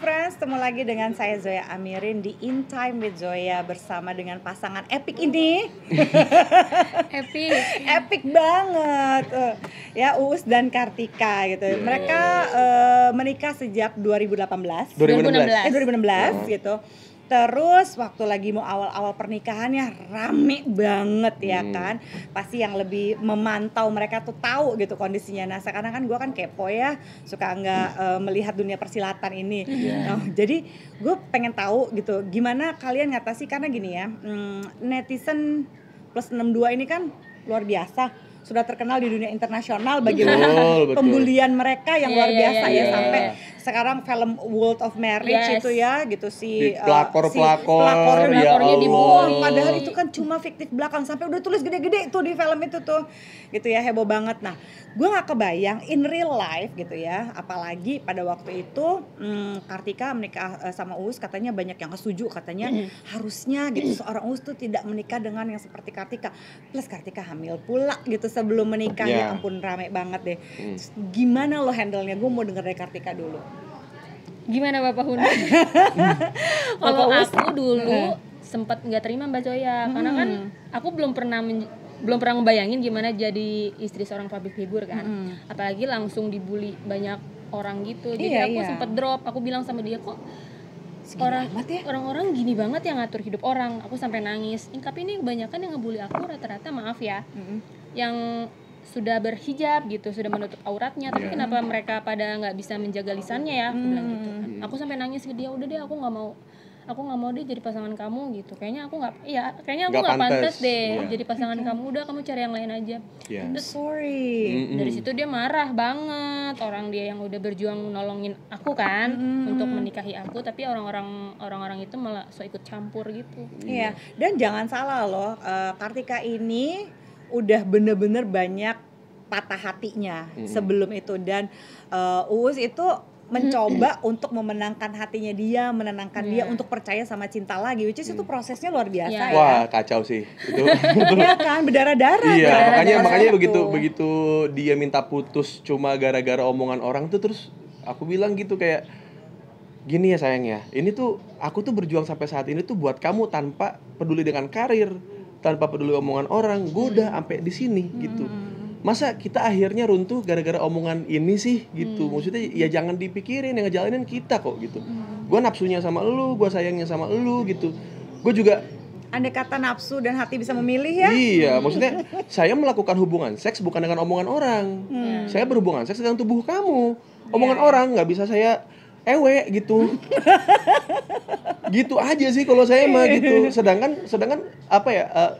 friends, ketemu lagi dengan saya Zoya Amirin di In Time with Zoya bersama dengan pasangan epic ini. epic. epic banget. ya Uus dan Kartika gitu. Iya. Mereka uh, menikah sejak 2018. 2016. Eh 2016 oh. Iya. gitu Terus waktu lagi mau awal-awal pernikahannya rame banget ya hmm. kan. Pasti yang lebih memantau mereka tuh tahu gitu kondisinya. Nah sekarang kan gue kan kepo ya, suka nggak hmm. uh, melihat dunia persilatan ini. Yeah. Nah, jadi gue pengen tahu gitu, gimana kalian ngatasi karena gini ya, hmm, netizen plus 62 ini kan luar biasa sudah terkenal di dunia internasional bagaimana oh, pembulian mereka yang yeah, luar iya, biasa yeah, yeah, ya iya. sampai sekarang film World of Marriage yes. itu ya gitu si eh, pelakor uh, si pelakor pelakornya ya dibuang padahal itu kan cuma fiktif belakang sampai udah tulis gede-gede tuh di film itu tuh gitu ya heboh banget nah gue nggak kebayang in real life gitu ya apalagi pada waktu itu hmm, Kartika menikah uh, sama Uus katanya banyak yang setuju katanya harusnya gitu seorang Uus tuh tidak menikah dengan yang seperti Kartika plus Kartika hamil pula gitu sebelum menikah yeah. ya iya. ampun rame banget deh mm. gimana lo handle nya gue mau denger dari Kartika dulu Gimana Bapak Hun? Kalau aku dulu eh. sempat nggak terima Mbak Joya hmm. karena kan hmm. aku belum pernah belum pernah ngebayangin gimana jadi istri seorang public figure kan. Hmm. Apalagi langsung dibully banyak orang gitu. Jadi iya, aku iya. sempat drop, aku bilang sama dia kok Segini orang ya? orang-orang gini banget yang ngatur hidup orang. Aku sampai nangis. Tapi ini kebanyakan yang ngebully aku rata-rata maaf ya. -hmm. Yang sudah berhijab gitu sudah menutup auratnya tapi yeah. kenapa mereka pada nggak bisa menjaga lisannya ya aku hmm. bilang gitu kan aku sampai nangis ke dia udah deh aku nggak mau aku nggak mau deh jadi pasangan kamu gitu kayaknya aku nggak iya kayaknya aku nggak pantas. pantas deh yeah. jadi pasangan okay. kamu udah kamu cari yang lain aja yeah. Iya. terus sorry mm-hmm. dari situ dia marah banget orang dia yang udah berjuang nolongin aku kan mm-hmm. untuk menikahi aku tapi orang-orang orang-orang itu malah so ikut campur gitu iya yeah. yeah. dan jangan salah loh uh, Kartika ini udah bener-bener banyak patah hatinya hmm. sebelum itu dan uh, Uus itu mencoba untuk memenangkan hatinya dia, menenangkan yeah. dia iya. untuk percaya sama cinta lagi, which is hmm. itu mm. prosesnya luar biasa yeah. ya. Wah kacau sih itu. Iya kan berdarah darah. Iya darah makanya makanya itu. begitu begitu dia minta putus cuma gara-gara omongan orang tuh terus aku bilang gitu kayak gini ya sayang ya, ini tuh aku tuh berjuang sampai saat ini tuh buat kamu tanpa peduli dengan karir tanpa peduli omongan orang gue udah hmm. sampai di sini gitu. hmm. gitu masa kita akhirnya runtuh gara-gara omongan ini sih gitu hmm. maksudnya ya jangan dipikirin yang ngejalanin kita kok gitu hmm. gue nafsunya sama lu gue sayangnya sama lu gitu gue juga andai kata nafsu dan hati bisa memilih ya iya hmm. maksudnya saya melakukan hubungan seks bukan dengan omongan orang hmm. saya berhubungan seks dengan tubuh kamu omongan yeah. orang nggak bisa saya ewe gitu gitu aja sih kalau saya mah gitu sedangkan sedangkan apa ya uh,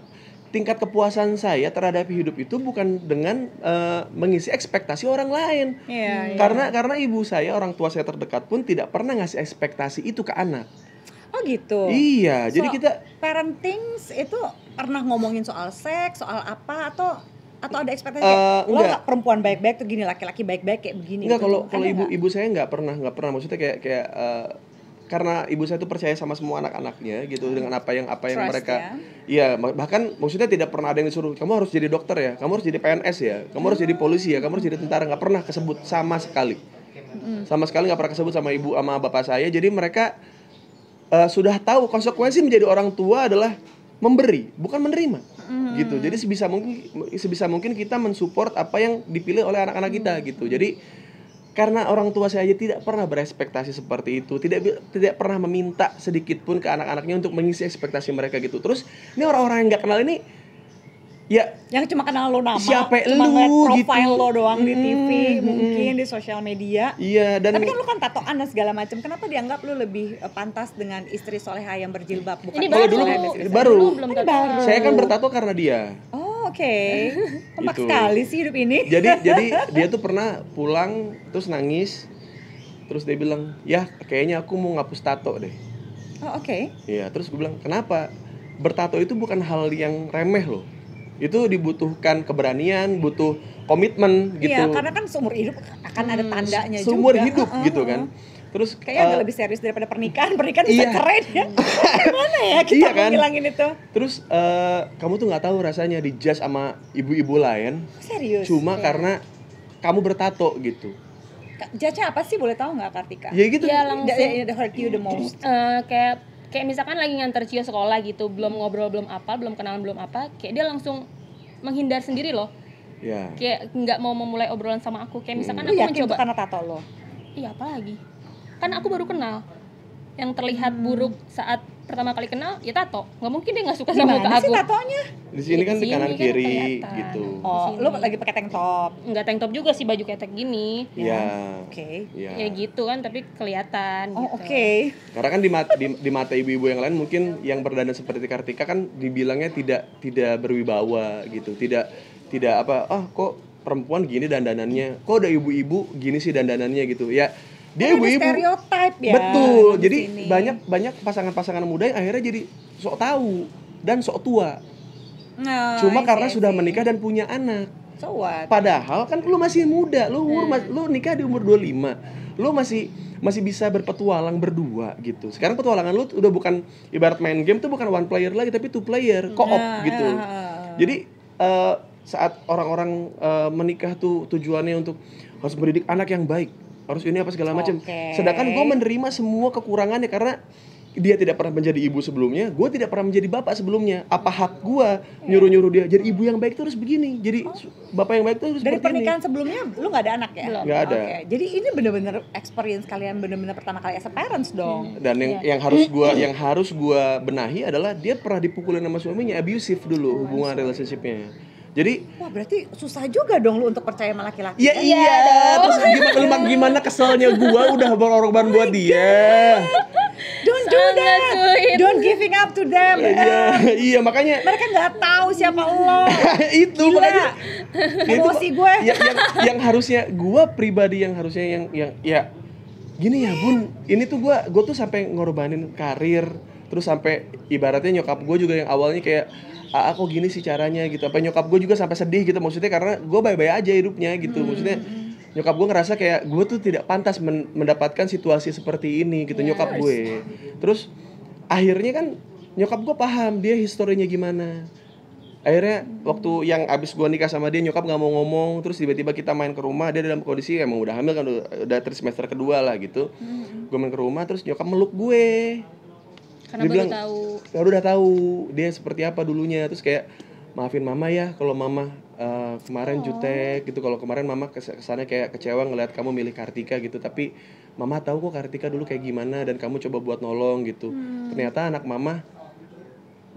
tingkat kepuasan saya terhadap hidup itu bukan dengan uh, mengisi ekspektasi orang lain yeah, hmm. iya. karena yeah. karena ibu saya orang tua saya terdekat pun tidak pernah ngasih ekspektasi itu ke anak Oh gitu. Iya, so, jadi kita parenting itu pernah ngomongin soal seks, soal apa atau atau ada ekspektasi uh, eh, lo gak perempuan baik-baik tuh gini laki-laki baik-baik kayak begini enggak gitu. kalau kalau ibu gak? ibu saya nggak pernah nggak pernah maksudnya kayak kayak uh, karena ibu saya tuh percaya sama semua anak-anaknya gitu hmm. dengan apa yang apa yang Trust, mereka ya. iya ya bahkan maksudnya tidak pernah ada yang disuruh kamu harus jadi dokter ya kamu harus jadi PNS ya kamu harus jadi polisi ya kamu harus jadi tentara nggak pernah kesebut sama sekali mm. sama sekali nggak pernah kesebut sama ibu sama bapak saya jadi mereka uh, sudah tahu konsekuensi menjadi orang tua adalah memberi bukan menerima mm. gitu jadi sebisa mungkin sebisa mungkin kita mensupport apa yang dipilih oleh anak-anak kita mm. gitu jadi karena orang tua saya aja tidak pernah berespektasi seperti itu tidak tidak pernah meminta sedikit pun ke anak-anaknya untuk mengisi ekspektasi mereka gitu terus ini orang-orang yang nggak kenal ini ya yang cuma kenal lo nama siapa cuma lu gitu. profile gitu. lo doang di TV hmm, mungkin di sosial media iya dan tapi kan lo kan tatoan dan segala macam kenapa dianggap lo lebih eh, pantas dengan istri soleha yang berjilbab bukan ini baru dulu, baru, baru. ini baru saya kan bertato karena dia oh oke. Okay. Kompak gitu. sekali sih hidup ini. Jadi jadi dia tuh pernah pulang terus nangis. Terus dia bilang, "Ya, kayaknya aku mau ngapus tato deh." Oh, oke. Okay. Iya, terus gue bilang, "Kenapa?" Bertato itu bukan hal yang remeh loh itu dibutuhkan keberanian, butuh komitmen iya, gitu. Iya, karena kan seumur hidup akan ada hmm, tandanya hmm, seumur juga. Seumur hidup uh gitu kan. Terus kayaknya uh, lebih serius daripada pernikahan. Pernikahan iya. bisa keren ya. Gimana ya kita iya kan? itu? Terus uh, kamu tuh nggak tahu rasanya di judge sama ibu-ibu lain. Serius. Cuma iya. karena kamu bertato gitu. Judge apa sih boleh tahu nggak Kartika? Ya gitu. Iya, ya langsung. Ya, the, ya, the hurt you the most. Uh, kayak kayak misalkan lagi nganter Cio sekolah gitu belum ngobrol belum apa belum kenalan belum apa kayak dia langsung menghindar sendiri loh ya. kayak nggak mau memulai obrolan sama aku kayak misalkan hmm. aku yakin mencoba karena tato lo iya apa lagi karena aku baru kenal yang terlihat hmm. buruk saat pertama kali kenal ya tato nggak mungkin dia nggak suka sama muka aku sih tatonya di sini kan di kanan kan kiri kan gitu oh lu lagi pakai tank top nggak tank top juga sih baju ketek gini iya. ya, yeah. oke okay. ya. ya gitu kan tapi kelihatan oh gitu. oke okay. karena kan di mata di, di mata ibu-ibu yang lain mungkin yang berdandan seperti Kartika kan dibilangnya tidak tidak berwibawa gitu tidak tidak apa ah oh, kok perempuan gini dandanannya kok ada ibu-ibu gini sih dandanannya gitu ya dia ibu ibu stereotip ya betul jadi sini. banyak banyak pasangan-pasangan muda yang akhirnya jadi sok tahu dan sok tua nah, cuma iya karena see. sudah menikah dan punya anak so what? padahal kan lu masih muda lu umur hmm. lu nikah di umur 25 lu masih masih bisa berpetualang berdua gitu. Sekarang petualangan lu udah bukan ibarat main game tuh bukan one player lagi tapi two player, nah, co-op nah, gitu. nah. Jadi uh, saat orang-orang uh, menikah tuh tujuannya untuk harus mendidik anak yang baik, harus ini apa segala macam okay. sedangkan gue menerima semua kekurangannya karena dia tidak pernah menjadi ibu sebelumnya, gue tidak pernah menjadi bapak sebelumnya. Apa hak gue nyuruh-nyuruh dia? Jadi ibu yang baik terus harus begini, jadi oh. bapak yang baik terus harus Dari pernikahan sebelumnya lu nggak ada anak ya? Belum. Gak ada. Okay. Jadi ini bener-bener experience kalian bener-bener pertama kali as a parents dong. Hmm. Dan yang yeah. yang harus gue iya. yang harus gue benahi adalah dia pernah dipukulin sama suaminya, abusive dulu hubungan sorry. relationshipnya jadi Wah berarti susah juga dong lu untuk percaya sama laki-laki. Iya iya, iya Terus gimana, gimana keselnya gua udah berorban oh buat dia. Don't do that. Sulit. Don't giving up to them. Iya, yeah. Iya, iya makanya. Mereka nggak tahu siapa lo. itu Gila. makanya. Emosi gue. yang, yang, yang harusnya gue pribadi yang harusnya yang yang ya gini ya bun ini tuh gue gue tuh sampai ngorbanin karir terus sampai ibaratnya nyokap gue juga yang awalnya kayak ah, aku gini sih caranya gitu apa nyokap gue juga sampai sedih gitu maksudnya karena gue baik-baik aja hidupnya gitu hmm, maksudnya hmm, hmm. nyokap gue ngerasa kayak gue tuh tidak pantas men mendapatkan situasi seperti ini gitu yes. nyokap gue terus akhirnya kan nyokap gue paham dia historinya gimana akhirnya waktu yang abis gue nikah sama dia nyokap nggak mau ngomong terus tiba-tiba kita main ke rumah dia dalam kondisi emang udah hamil kan udah, udah trimester kedua lah gitu hmm. gue main ke rumah terus nyokap meluk gue karena dia baru bilang, tahu. Baru udah tahu dia seperti apa dulunya. Terus kayak maafin mama ya kalau mama uh, kemarin oh. jutek gitu kalau kemarin mama kesannya kayak kecewa ngelihat kamu milih Kartika gitu tapi mama tahu kok Kartika dulu kayak gimana dan kamu coba buat nolong gitu hmm. ternyata anak mama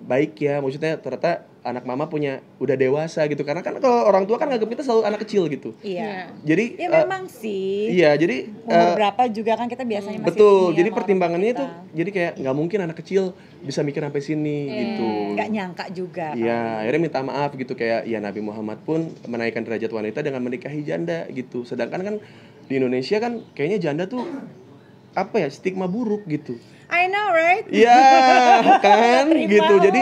baik ya maksudnya ternyata anak mama punya udah dewasa gitu karena kan kalau orang tua kan nganggap kita selalu anak kecil gitu iya, iya. jadi ya uh, memang sih iya jadi umur uh, berapa juga kan kita biasanya masih betul jadi pertimbangannya itu jadi kayak nggak mungkin anak kecil bisa mikir sampai sini hmm. gitu nggak nyangka juga kan. iya akhirnya minta maaf gitu kayak ya Nabi Muhammad pun menaikkan derajat wanita dengan menikahi janda gitu sedangkan kan di Indonesia kan kayaknya janda tuh apa ya stigma buruk gitu I know right yeah, kan Terima. gitu jadi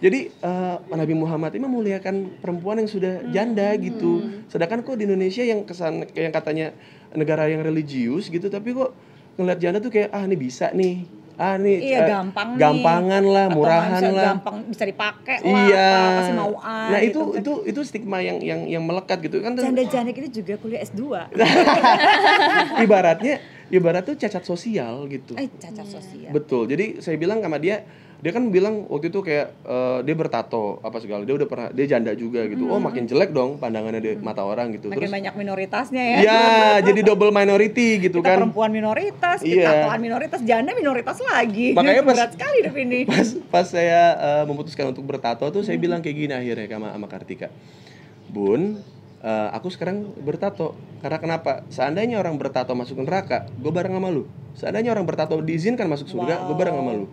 jadi uh, Nabi Muhammad ini memuliakan perempuan yang sudah hmm. janda hmm. gitu sedangkan kok di Indonesia yang kesan yang katanya negara yang religius gitu tapi kok ngeliat janda tuh kayak ah ini bisa nih ah nih iya, eh, gampang gampangan nih. lah murahan Atau lah gampang bisa dipakai lah iya. apa mau an, nah itu gitu, kan. itu itu stigma yang yang yang melekat gitu kan janda janda itu juga kuliah S 2 ibaratnya ibarat tuh cacat sosial gitu eh cacat sosial betul jadi saya bilang sama dia dia kan bilang waktu itu kayak uh, dia bertato apa segala dia udah pernah dia janda juga gitu oh, hmm. oh makin jelek dong pandangannya di hmm. mata orang gitu makin terus banyak minoritasnya ya Iya jadi double minority gitu kita kan perempuan minoritas iya. kita minoritas janda minoritas lagi makanya pas, berat sekali hidup ini pas pas saya uh, memutuskan untuk bertato tuh hmm. saya bilang kayak gini akhirnya sama sama Kartika bun uh, aku sekarang bertato karena kenapa seandainya orang bertato masuk neraka gue bareng sama lu seandainya orang bertato diizinkan masuk surga wow. gue bareng sama lu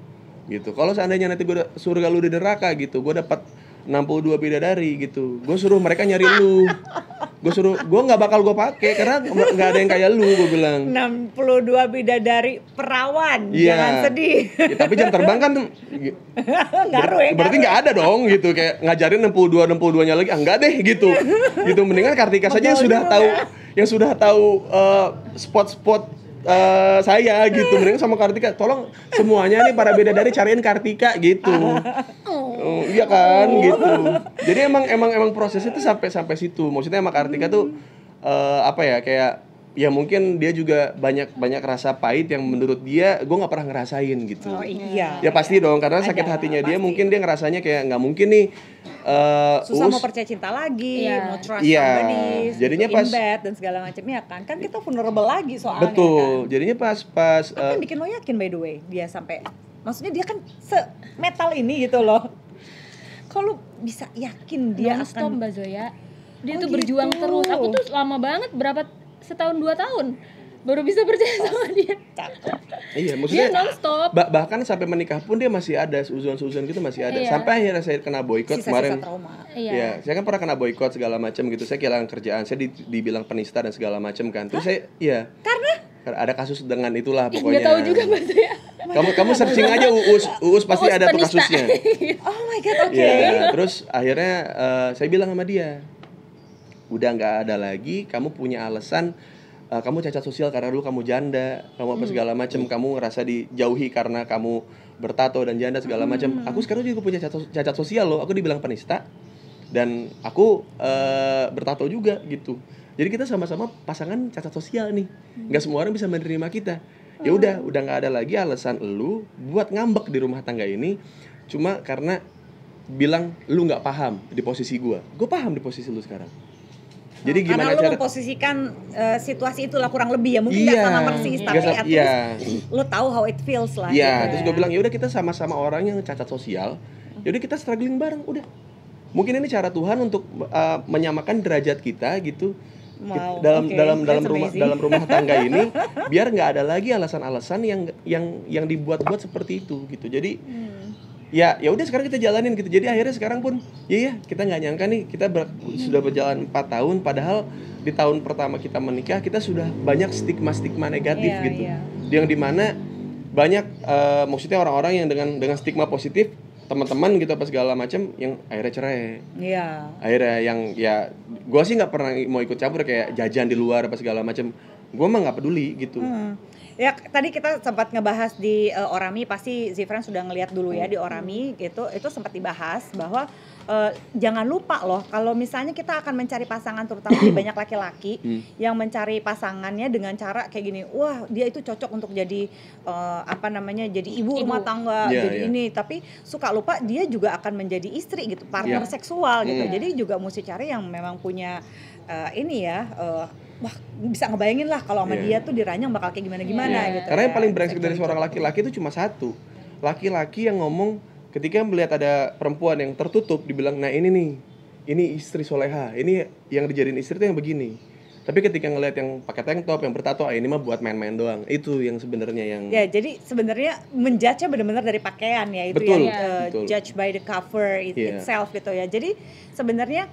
gitu kalau seandainya nanti gue surga lu di neraka gitu gue dapat 62 dari gitu gue suruh mereka nyari lu gue suruh gue nggak bakal gue pakai karena nggak ada yang kayak lu gue bilang 62 bidadari perawan yeah. jangan sedih ya, tapi jam terbang kan ngaruh ya, berarti nggak ada dong gitu kayak ngajarin 62 62 nya lagi ah nggak deh gitu gitu mendingan Kartika saja yang sudah tahu yang sudah tahu spot eh, spot-spot uh, saya gitu mereka sama Kartika tolong semuanya nih para beda dari cariin Kartika gitu uh, iya kan gitu jadi emang emang emang prosesnya tuh sampai sampai situ maksudnya sama Kartika tuh uh, apa ya kayak ya mungkin dia juga banyak banyak rasa pahit yang menurut dia gue nggak pernah ngerasain gitu oh, iya ya, ya pasti iya. dong karena sakit Ada, hatinya pasti. dia mungkin dia ngerasanya kayak nggak mungkin nih uh, susah us, mau percaya cinta lagi iya. mau trust iya. somebody jadinya pas bed dan segala macamnya ya kan kan kita vulnerable lagi soalnya betul kan? jadinya pas pas apa uh, eh, yang bikin lo yakin by the way dia sampai maksudnya dia kan se metal ini gitu loh kalau bisa yakin dia akan stop mbak Zoya dia oh, tuh gitu. berjuang terus aku tuh lama banget berapa setahun dua tahun baru bisa percaya ah, sama dia. iya, maksudnya dia nonstop. Bah bahkan sampai menikah pun dia masih ada suzon-suzon gitu masih ada. Iya. Sampai akhirnya saya kena boykot kemarin. Trauma. Iya. Ya, saya kan pernah kena boykot segala macam gitu. Saya kehilangan kerjaan, saya di dibilang penista dan segala macam kan. Terus Hah? saya iya. Karena ada kasus dengan itulah pokoknya. Gak tahu juga pasti Kamu kamu searching aja Uus, Uus pasti Uus ada tuh kasusnya. oh my god, oke. Okay. Ya, terus akhirnya uh, saya bilang sama dia, udah nggak ada lagi kamu punya alasan uh, kamu cacat sosial karena dulu kamu janda kamu apa hmm. segala macam hmm. Iya. kamu ngerasa dijauhi karena kamu bertato dan janda segala macam hmm. aku sekarang juga punya cacat, sosial loh aku dibilang penista dan aku uh, bertato juga gitu jadi kita sama-sama pasangan cacat sosial nih hmm. nggak semua orang bisa menerima kita oh. ya udah udah nggak ada lagi alasan lu buat ngambek di rumah tangga ini cuma karena bilang lu nggak paham di posisi gue gue paham di posisi lu sekarang jadi gimana Karena lu cara... memposisikan uh, situasi itulah kurang lebih ya mungkin yeah. gak sama persis tapi gak, lo yeah. tahu how it feels lah. Iya, yeah. Gitu terus ya. gue bilang ya udah kita sama-sama orang yang cacat sosial. Jadi ya kita struggling bareng udah. Mungkin ini cara Tuhan untuk uh, menyamakan derajat kita gitu. Wow, dalam okay. dalam That's dalam amazing. rumah dalam rumah tangga ini biar nggak ada lagi alasan-alasan yang yang yang dibuat-buat seperti itu gitu. Jadi hmm ya ya udah sekarang kita jalanin gitu jadi akhirnya sekarang pun ya ya kita nggak nyangka nih kita ber, sudah berjalan 4 tahun padahal di tahun pertama kita menikah kita sudah banyak stigma stigma negatif yeah, gitu yeah. yang dimana banyak uh, maksudnya orang-orang yang dengan dengan stigma positif teman-teman gitu apa segala macam yang akhirnya cerai yeah. akhirnya yang ya gue sih nggak pernah mau ikut campur kayak jajan di luar apa segala macam gue mah nggak peduli gitu hmm Ya tadi kita sempat ngebahas di uh, Orami pasti Zifran sudah ngelihat dulu ya di hmm. Orami gitu itu sempat dibahas bahwa uh, jangan lupa loh kalau misalnya kita akan mencari pasangan terutama di banyak laki-laki hmm. yang mencari pasangannya dengan cara kayak gini wah dia itu cocok untuk jadi uh, apa namanya jadi ibu, rumah tangga yeah, jadi yeah. ini tapi suka lupa dia juga akan menjadi istri gitu partner yeah. seksual gitu yeah. Hmm. jadi juga mesti cari yang memang punya uh, ini ya uh, wah bisa ngebayangin lah kalau sama yeah. dia tuh diranyang bakal kayak gimana gimana yeah. gitu karena ya. yang kan. paling brengsek dari seorang laki-laki itu cuma satu laki-laki yang ngomong ketika melihat ada perempuan yang tertutup dibilang nah ini nih ini istri soleha ini yang dijadiin istri tuh yang begini tapi ketika ngelihat yang pakai tank top yang bertato ah, ini mah buat main-main doang itu yang sebenarnya yang ya jadi sebenarnya menjudge benar-benar dari pakaian ya itu betul, yang uh, betul. judge by the cover it yeah. itself gitu ya jadi sebenarnya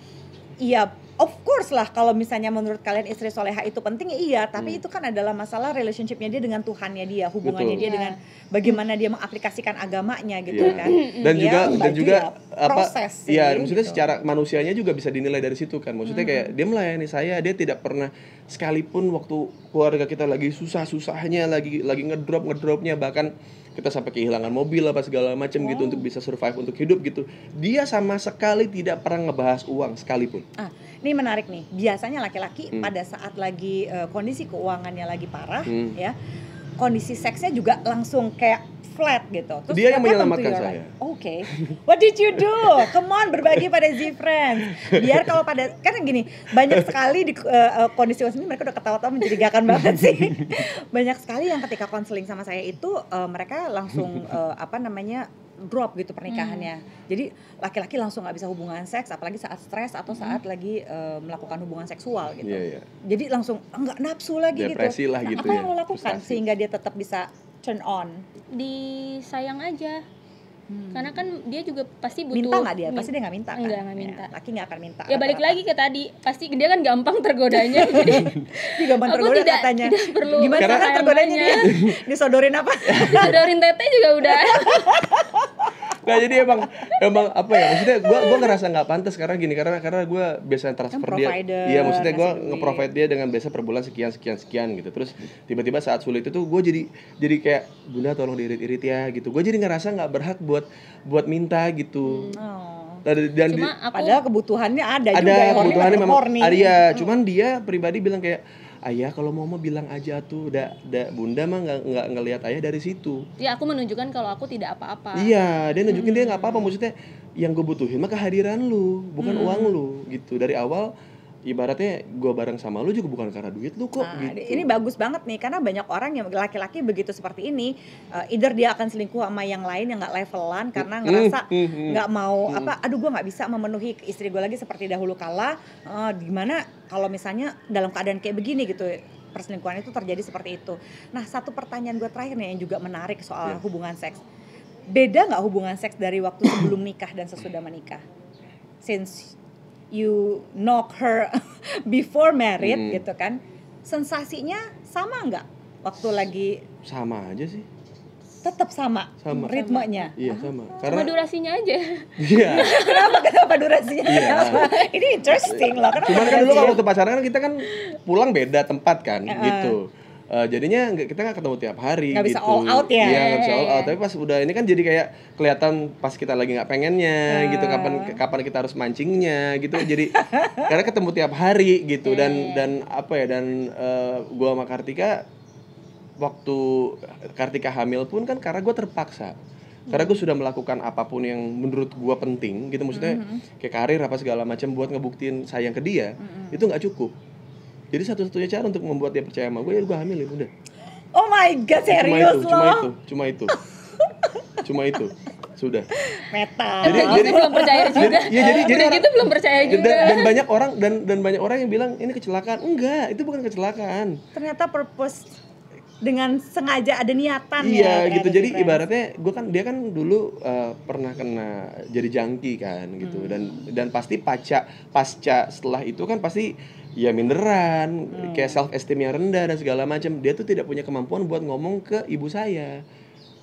Iya of course lah kalau misalnya menurut kalian istri soleha itu penting iya tapi hmm. itu kan adalah masalah relationshipnya dia dengan Tuhannya dia hubungannya Betul. dia yeah. dengan iya. bagaimana dia mengaplikasikan agamanya gitu yeah. kan dan juga iya, dan juga ya apa ya maksudnya gitu. secara manusianya juga bisa dinilai dari situ kan maksudnya hmm. kayak dia melayani saya dia tidak pernah sekalipun waktu keluarga kita lagi susah susahnya lagi lagi ngedrop ngedropnya bahkan kita sampai kehilangan mobil apa segala macam gitu oh. gitu untuk bisa survive untuk hidup gitu dia sama sekali tidak pernah ngebahas uang sekalipun ah ini menarik nih biasanya laki-laki hmm. pada saat lagi uh, kondisi keuangannya lagi parah hmm. ya kondisi seksnya juga langsung kayak flat gitu. Terus dia yang menyelamatkan saya. Oke, okay. what did you do? Come on, berbagi pada Z friends. Biar kalau pada kan gini banyak sekali di uh, kondisi ini mereka udah ketawa-tawa mencurigakan banget sih. banyak sekali yang ketika konseling sama saya itu uh, mereka langsung uh, apa namanya drop gitu pernikahannya. Hmm. Jadi laki-laki langsung nggak bisa hubungan seks, apalagi saat stres atau hmm. saat hmm. lagi uh, melakukan hubungan seksual gitu. Yeah, yeah. Jadi langsung nggak nafsu lagi gitu. Depresi gitu. Lah nah, gitu apa ya. yang lo lakukan Frustrasi. sehingga dia tetap bisa turn on Disayang aja Hmm. Karena kan dia juga pasti butuh Minta gak dia? Pasti dia gak minta kan? Enggak, gak iya, minta ya, Laki gak akan minta Ya balik lagi ke tadi Pasti dia kan gampang tergodanya Jadi gampang Aku tergoda tidak, katanya tidak perlu Gimana kan tergodanya dia? Disodorin apa? Disodorin tete juga udah Gak jadi emang emang apa ya maksudnya gua gue ngerasa nggak pantas karena gini karena karena gue biasa transfer kan dia iya maksudnya gua nge-provide dia dengan biasa per bulan sekian sekian sekian gitu terus tiba-tiba saat sulit itu tuh gua jadi jadi kayak bunda tolong diirit-irit ya gitu gua jadi ngerasa nggak berhak buat buat minta gitu hmm, oh. dan cuma di, aku, padahal kebutuhannya ada, ada juga ya, kebutuhannya memang ada ya cuman dia pribadi bilang kayak ayah kalau mau mau bilang aja tuh da, da bunda mah nggak nggak ngelihat ayah dari situ ya aku menunjukkan kalau aku tidak apa-apa iya dia nunjukin -hmm. dia nggak apa-apa maksudnya yang gue butuhin mah kehadiran lu bukan -hmm. uang lu gitu dari awal ibaratnya gue bareng sama lu juga bukan karena duit lu kok nah, gitu. ini bagus banget nih karena banyak orang yang laki-laki begitu seperti ini uh, either dia akan selingkuh sama yang lain yang nggak levelan karena mm-hmm, ngerasa mm-hmm, nggak mm, mau mm-hmm. apa aduh gue nggak bisa memenuhi istri gue lagi seperti dahulu kala uh, gimana kalau misalnya dalam keadaan kayak begini gitu perselingkuhan itu terjadi seperti itu nah satu pertanyaan gue terakhir nih yang juga menarik soal yeah. hubungan seks beda nggak hubungan seks dari waktu sebelum nikah dan sesudah menikah since you knock her before married hmm. gitu kan sensasinya sama nggak waktu lagi sama aja sih tetap sama, sama. ritmenya. Iya, sama. Karena sama durasinya aja. Iya. kenapa kenapa durasinya? Iya. Ini interesting loh. Kenapa Cuman kan dulu kalau waktu pacaran kan kita kan pulang beda tempat kan, uh. gitu uh, jadinya gak, kita nggak ketemu tiap hari gak gitu. bisa all out ya iya nggak bisa all out tapi pas udah ini kan jadi kayak kelihatan pas kita lagi nggak pengennya uh. gitu kapan ah. kapan kita harus mancingnya gitu jadi karena ketemu tiap hari gitu dan iya, iya, iya. dan apa ya dan uh, gua sama Kartika waktu Kartika hamil pun kan karena gue terpaksa karena gue sudah melakukan apapun yang menurut gue penting gitu maksudnya mm -hmm. kayak karir apa segala macam buat ngebuktiin sayang ke dia mm -hmm. itu nggak cukup jadi satu-satunya cara untuk membuat dia percaya sama gue ya gue hamil ya udah oh my god eh, serius cuma itu, loh cuma itu cuma itu cuma itu sudah metal jadi, jadi belum percaya juga iya, jadi, jadi, jadi orang, itu belum percaya juga dan, dan banyak orang dan dan banyak orang yang bilang ini kecelakaan enggak itu bukan kecelakaan ternyata purpose dengan sengaja ada niatan iya ya, gitu jadi friends. Gitu ya. ibaratnya gue kan dia kan dulu uh, pernah kena jadi jangki kan gitu hmm. dan dan pasti pacak pasca setelah itu kan pasti ya minderan hmm. kayak self esteem yang rendah dan segala macam dia tuh tidak punya kemampuan buat ngomong ke ibu saya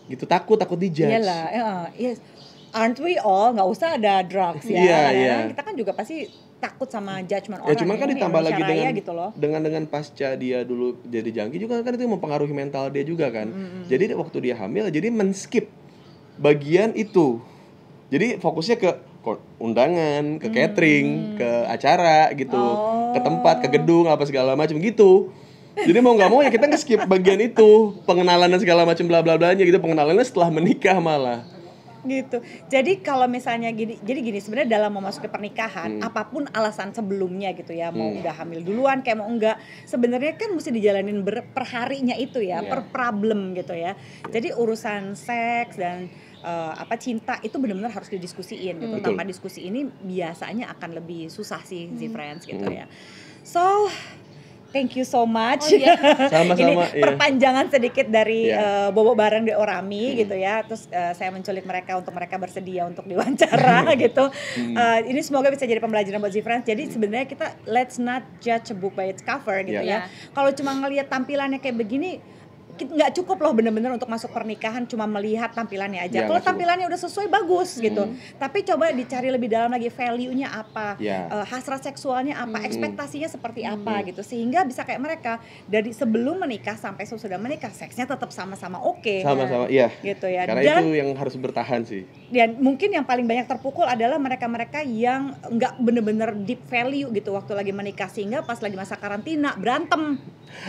gitu takut takut dijudge iyalah uh, yes aren't we all Gak usah ada drugs ya yeah, iya. yeah. kita kan juga pasti takut sama judgement ya, orang. Ya cuman kan ditambah lagi dengan raya, gitu loh. dengan dengan pasca dia dulu jadi jangki juga kan itu mempengaruhi mental dia juga kan. Hmm, hmm, -hmm. Jadi waktu dia hamil jadi men-skip bagian itu. Jadi fokusnya ke undangan, ke hmm. catering, hmm. ke acara gitu, oh. ke tempat, ke gedung apa segala macam gitu. Jadi mau nggak mau ya kita nge-skip bagian itu, pengenalan dan segala macam bla bla blanya gitu, pengenalannya setelah menikah malah gitu. Jadi kalau misalnya gini, jadi gini sebenarnya dalam memasuki pernikahan, hmm. apapun alasan sebelumnya gitu ya, mau hmm. udah hamil duluan, kayak mau enggak, sebenarnya kan mesti dijalanin ber, harinya itu ya, yeah. per problem gitu ya. Jadi urusan seks dan uh, apa cinta itu benar-benar harus didiskusiin gitu. Hmm. Tanpa diskusi ini biasanya akan lebih susah sih, hmm. si friends gitu hmm. ya. So Thank you so much. Oh, iya. Sama-sama. Ini iya. perpanjangan sedikit dari yeah. Iya. uh, bobo bareng di Orami hmm. gitu ya. Terus uh, saya menculik mereka untuk mereka bersedia untuk diwawancara hmm. gitu. Hmm. Uh, ini semoga bisa jadi pembelajaran buat Zifrance. Jadi hmm. sebenarnya kita let's not judge a book by its cover gitu yeah. ya. Yeah. Kalau cuma ngelihat tampilannya kayak begini nggak cukup loh bener-bener untuk masuk pernikahan cuma melihat tampilannya aja. Ya, Kalau tampilannya udah sesuai bagus hmm. gitu. Tapi coba dicari lebih dalam lagi value-nya apa, ya. uh, hasrat seksualnya apa, hmm. ekspektasinya seperti hmm. apa gitu. Sehingga bisa kayak mereka dari sebelum menikah sampai sesudah menikah seksnya tetap sama-sama oke. Okay, sama-sama, kan? iya. Gitu ya. Karena dan, itu yang harus bertahan sih. Dan ya, mungkin yang paling banyak terpukul adalah mereka-mereka yang nggak bener-bener deep value gitu waktu lagi menikah sehingga pas lagi masa karantina berantem.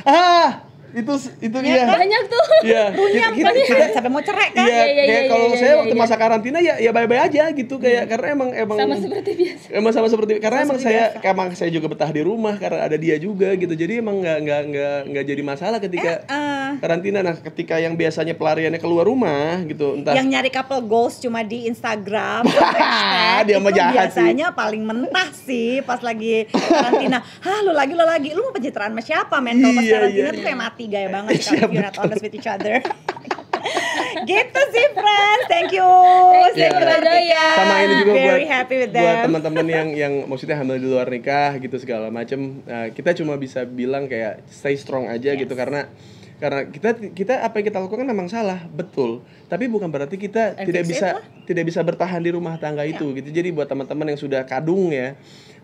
Ah, itu itu ya, iya. banyak tuh ya. punya kita, banyak. kita, sampai mau cerai kan ya ya ya kalau ya, saya ya, waktu ya. masa iya. karantina ya ya bye bye aja gitu kayak hmm. karena emang emang sama seperti biasa emang sama seperti karena sama emang seperti saya biasa. emang saya juga betah di rumah karena ada dia juga gitu jadi emang nggak nggak nggak nggak jadi masalah ketika eh, uh, karantina nah ketika yang biasanya pelariannya keluar rumah gitu entah yang nyari couple goals cuma di Instagram dia itu biasanya sih. paling mentah sih pas lagi karantina hah lu lagi lu lagi lu mau pencitraan sama siapa men kalau pas iya, karantina iya, tuh kayak iya. mati mati gaya eh, banget kalau you're not honest with each other gitu sih friends thank you thank you yeah. sama ini juga Very buat happy with them. buat teman-teman yang yang maksudnya hamil di luar nikah gitu segala macam. uh, nah, kita cuma bisa bilang kayak stay strong aja yes. gitu karena karena kita kita apa yang kita lakukan memang salah betul tapi bukan berarti kita And tidak bisa tidak bisa bertahan di rumah tangga yeah. itu gitu jadi buat teman-teman yang sudah kadung ya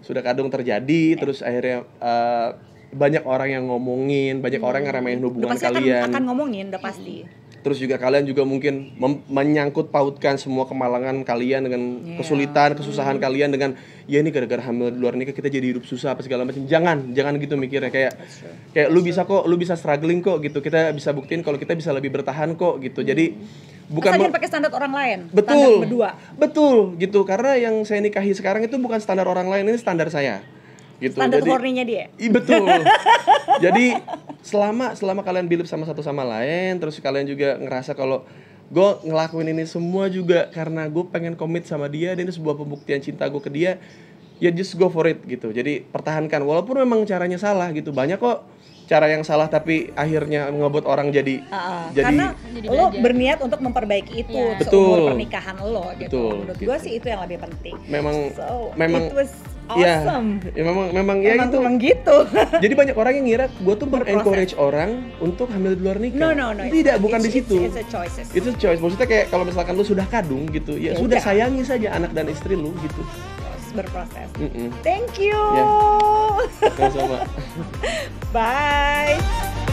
sudah kadung terjadi yeah. terus akhirnya uh, banyak orang yang ngomongin, banyak hmm. orang yang ramein hmm. hubungan udah pasti kalian. Akan, akan ngomongin, udah pasti. Hmm. Terus juga kalian juga mungkin menyangkut pautkan semua kemalangan kalian dengan yeah. kesulitan, hmm. kesusahan hmm. kalian dengan ya ini gara-gara hamil di luar nikah kita jadi hidup susah apa segala macam. Jangan, jangan gitu mikirnya kayak kayak lu bisa kok, lu bisa struggling kok gitu. Kita bisa buktiin kalau kita bisa lebih bertahan kok gitu. Hmm. Jadi bukan Asal pakai standar orang lain. Betul. Standar berdua. Betul gitu karena yang saya nikahi sekarang itu bukan standar orang lain, ini standar saya gitu standar jadi dia i betul jadi selama selama kalian bilip sama satu sama lain terus kalian juga ngerasa kalau gue ngelakuin ini semua juga karena gue pengen komit sama dia dan ini sebuah pembuktian cinta gue ke dia ya just go for it gitu jadi pertahankan walaupun memang caranya salah gitu banyak kok cara yang salah tapi akhirnya ngebuat orang jadi uh, jadi karena jadi lo berniat untuk memperbaiki itu yeah. seumur betul, pernikahan lo gitu betul, menurut gitu. gue sih itu yang lebih penting memang so, memang it was Ya, awesome. Ya, memang memang ya gitu. Memang gitu. Jadi banyak orang yang ngira gue tuh encourage orang untuk hamil di luar nikah. No no no. Tidak, it's, bukan it's, di situ. Itu choice. choice. Maksudnya kayak kalau misalkan lu sudah kadung gitu, ya, ya sudah sayangi saja anak dan istri lu gitu. berproses. Mm -mm. Thank you. Yeah. Sama-sama. Bye.